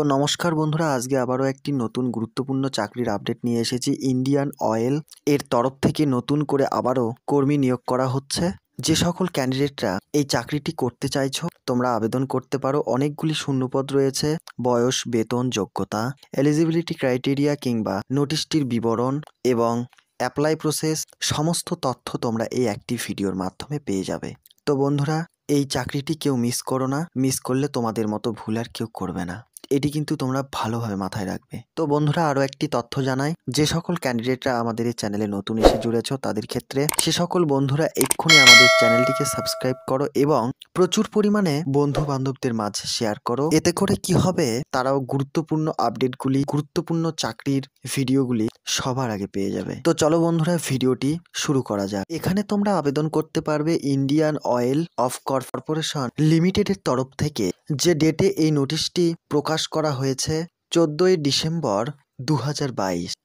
তো নমস্কার বন্ধুরা আজকে আবারও একটি নতুন গুরুত্বপূর্ণ চাকরির আপডেট নিয়ে এসেছি ইন্ডিয়ান অয়েল এর তরফ থেকে নতুন করে আবারও কর্মী নিয়োগ করা হচ্ছে যে সকল ক্যান্ডিডেটরা এই চাকরিটি করতে চাইছ তোমরা আবেদন করতে পারো অনেকগুলি শূন্যপদ রয়েছে বয়স বেতন যোগ্যতা এলিজিবিলিটি ক্রাইটেরিয়া কিংবা নোটিশটির বিবরণ এবং অ্যাপ্লাই প্রসেস সমস্ত তথ্য তোমরা এই একটি ভিডিওর মাধ্যমে পেয়ে যাবে তো বন্ধুরা এই চাকরিটি কেউ মিস করো না মিস করলে তোমাদের মতো ভুল আর কেউ করবে না এটি কিন্তু তোমরা ভালোভাবে মাথায় রাখবে তো বন্ধুরা আরও একটি তথ্য জানাই যে সকল ক্যান্ডিডেটরা আমাদের এই চ্যানেলে নতুন এসে জুড়েছ তাদের ক্ষেত্রে সে সকল বন্ধুরা এক্ষুনি আমাদের চ্যানেলটিকে সাবস্ক্রাইব করো এবং প্রচুর পরিমাণে বন্ধু বান্ধবদের মাঝে শেয়ার করো এতে করে কি হবে তারাও গুরুত্বপূর্ণ আপডেটগুলি গুরুত্বপূর্ণ চাকরির ভিডিওগুলি সবার আগে পেয়ে যাবে তো চলো বন্ধুরা ভিডিওটি শুরু করা যাক এখানে তোমরা আবেদন করতে পারবে ইন্ডিয়ান অয়েল অফ কর্পোরেশন লিমিটেডের তরফ থেকে যে ডেটে এই নোটিশটি প্রকাশ প্রকাশ করা হয়েছে চোদ্দই ডিসেম্বর দু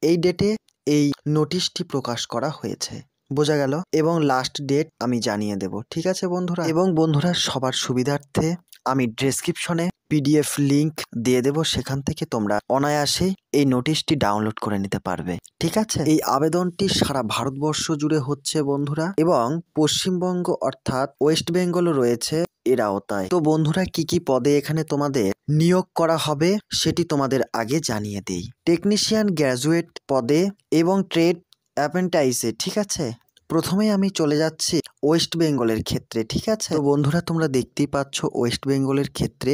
এই ডেটে এই নোটিশটি প্রকাশ করা হয়েছে বোঝা গেল এবং লাস্ট ডেট আমি জানিয়ে দেব ঠিক আছে বন্ধুরা এবং বন্ধুরা সবার সুবিধার্থে আমি ডেসক্রিপশনে পিডিএফ লিংক দিয়ে দেব সেখান থেকে তোমরা অনায়াসে এই নোটিশটি ডাউনলোড করে নিতে পারবে ঠিক আছে এই আবেদনটি সারা ভারতবর্ষ জুড়ে হচ্ছে বন্ধুরা এবং পশ্চিমবঙ্গ অর্থাৎ ওয়েস্ট বেঙ্গলও রয়েছে এরাও তাই তো বন্ধুরা কি কি পদে এখানে তোমাদের নিয়োগ করা হবে সেটি তোমাদের আগে জানিয়ে দেই টেকনিশিয়ান গ্র্যাজুয়েট পদে এবং ট্রেড অ্যাপেন্টাইসে ঠিক আছে প্রথমে আমি চলে যাচ্ছি ওয়েস্ট বেঙ্গলের ক্ষেত্রে ঠিক আছে বন্ধুরা তোমরা দেখতেই পাচ্ছ ওয়েস্ট বেঙ্গলের ক্ষেত্রে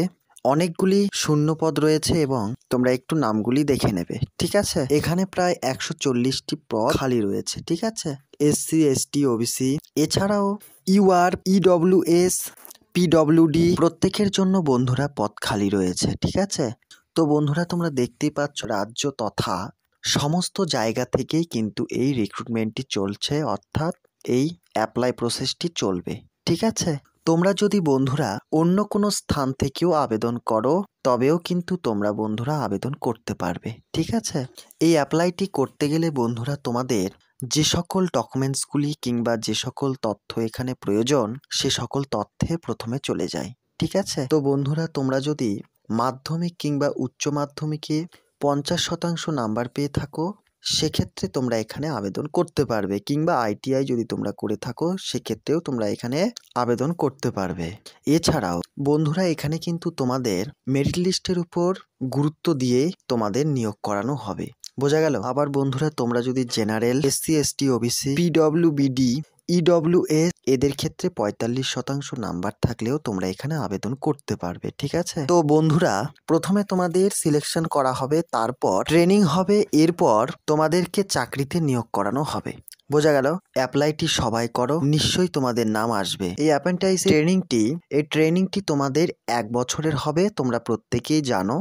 অনেকগুলি শূন্য পদ রয়েছে এবং তোমরা একটু নামগুলি দেখে নেবে ঠিক আছে এখানে প্রায় একশো চল্লিশটি পদ খালি রয়েছে ঠিক আছে এসসি এসটি ওবিসি এছাড়াও ইউআর এস পিডব্লিউডি প্রত্যেকের জন্য বন্ধুরা পথ খালি রয়েছে ঠিক আছে তো বন্ধুরা তোমরা দেখতেই পাচ্ছ রাজ্য তথা সমস্ত জায়গা থেকেই কিন্তু এই রিক্রুটমেন্টটি চলছে অর্থাৎ এই অ্যাপ্লাই প্রসেসটি চলবে ঠিক আছে তোমরা যদি বন্ধুরা অন্য কোনো স্থান থেকেও আবেদন করো তবেও কিন্তু তোমরা বন্ধুরা আবেদন করতে পারবে ঠিক আছে এই অ্যাপ্লাইটি করতে গেলে বন্ধুরা তোমাদের যে সকল ডকুমেন্টসগুলি কিংবা যে সকল তথ্য এখানে প্রয়োজন সে সকল তথ্যে প্রথমে চলে যায় ঠিক আছে তো বন্ধুরা তোমরা যদি মাধ্যমিক কিংবা উচ্চ মাধ্যমিকে পঞ্চাশ শতাংশ নাম্বার পেয়ে থাকো সেক্ষেত্রে তোমরা এখানে আবেদন করতে পারবে কিংবা আইটিআই যদি তোমরা করে থাকো সেক্ষেত্রেও তোমরা এখানে আবেদন করতে পারবে এছাড়াও বন্ধুরা এখানে কিন্তু তোমাদের মেরিট লিস্টের উপর গুরুত্ব দিয়ে তোমাদের নিয়োগ করানো হবে বোঝা গেল আবার বন্ধুরা তোমরা যদি general SC ST OBC PWBD S এদের ক্ষেত্রে পঁয়তাল্লিশ শতাংশ নাম্বার থাকলেও তোমরা এখানে আবেদন করতে পারবে ঠিক আছে তো বন্ধুরা প্রথমে তোমাদের সিলেকশন করা হবে তারপর ট্রেনিং হবে এরপর তোমাদেরকে চাকরিতে নিয়োগ করানো হবে বোঝা গেল অ্যাপ্লাইটি সবাই করো নিশ্চয়ই তোমাদের নাম আসবে এই অ্যাপেন্টাইজ ট্রেনিংটি এই ট্রেনিংটি তোমাদের এক বছরের হবে তোমরা প্রত্যেকেই জানো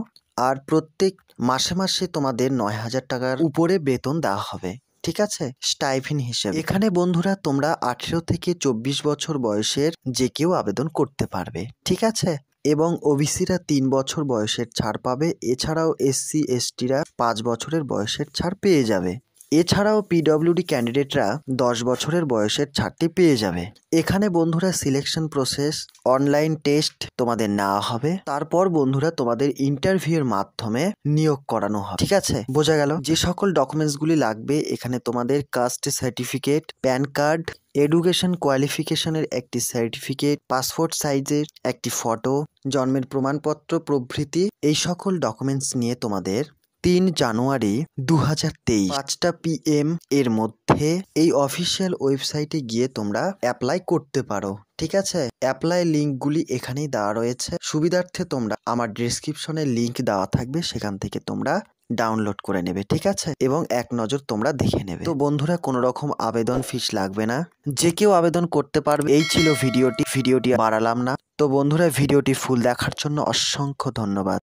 আর প্রত্যেক মাসে মাসে তোমাদের নয় হাজার টাকার উপরে বেতন দেওয়া হবে ঠিক আছে স্টাইফিন হিসেবে এখানে বন্ধুরা তোমরা আঠেরো থেকে চব্বিশ বছর বয়সের যে কেউ আবেদন করতে পারবে ঠিক আছে এবং ওবিসিরা তিন বছর বয়সের ছাড় পাবে এছাড়াও এসসি এসটিরা পাঁচ বছরের বয়সের ছাড় পেয়ে যাবে এছাড়াও পিডব্লিউডি ক্যান্ডিডেটরা দশ বছরের বয়সের ছাড়টি পেয়ে যাবে এখানে বন্ধুরা সিলেকশন প্রসেস অনলাইন টেস্ট তোমাদের নেওয়া হবে তারপর বন্ধুরা তোমাদের ইন্টারভিউর মাধ্যমে নিয়োগ করানো হবে ঠিক আছে বোঝা গেল যে সকল ডকুমেন্টসগুলি লাগবে এখানে তোমাদের caste certificate PAN card education কোয়ালিফিকেশনের একটি সার্টিফিকেট পাসপোর্ট সাইজের একটি ফটো জন্মের প্রমাণপত্র প্রভৃতি এই সকল ডকুমেন্টস নিয়ে তোমাদের তিন জানুয়ারি দু হাজার তেইশ পাঁচটা পি এম এর মধ্যে এই অফিসিয়াল ওয়েবসাইটে গিয়ে তোমরা অ্যাপ্লাই করতে পারো ঠিক আছে অ্যাপ্লাই লিঙ্কগুলি এখানেই দেওয়া রয়েছে সুবিধার্থে তোমরা আমার ডিসক্রিপশনে লিঙ্ক দেওয়া থাকবে সেখান থেকে তোমরা ডাউনলোড করে নেবে ঠিক আছে এবং এক নজর তোমরা দেখে নেবে তো বন্ধুরা কোনো রকম আবেদন ফিস লাগবে না যে কেউ আবেদন করতে পারবে এই ছিল ভিডিওটি ভিডিওটি বাড়ালাম না তো বন্ধুরা ভিডিওটি ফুল দেখার জন্য অসংখ্য ধন্যবাদ